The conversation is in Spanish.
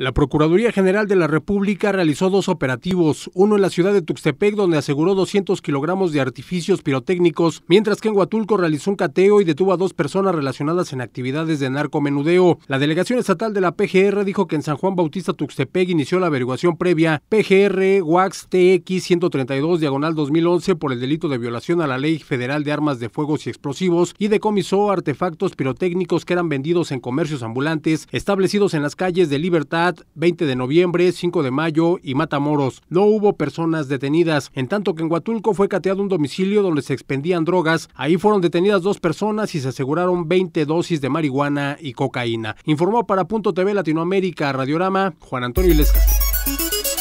La Procuraduría General de la República realizó dos operativos, uno en la ciudad de Tuxtepec donde aseguró 200 kilogramos de artificios pirotécnicos, mientras que en Huatulco realizó un cateo y detuvo a dos personas relacionadas en actividades de narcomenudeo. La delegación estatal de la PGR dijo que en San Juan Bautista Tuxtepec inició la averiguación previa PGR WAX TX 132 diagonal 2011 por el delito de violación a la Ley Federal de Armas de Fuegos y Explosivos y decomisó artefactos pirotécnicos que eran vendidos en comercios ambulantes establecidos en las calles de Libertad 20 de noviembre, 5 de mayo y Matamoros. No hubo personas detenidas, en tanto que en Huatulco fue cateado un domicilio donde se expendían drogas. Ahí fueron detenidas dos personas y se aseguraron 20 dosis de marihuana y cocaína. Informó para Punto TV Latinoamérica Radiorama Juan Antonio Ilescas.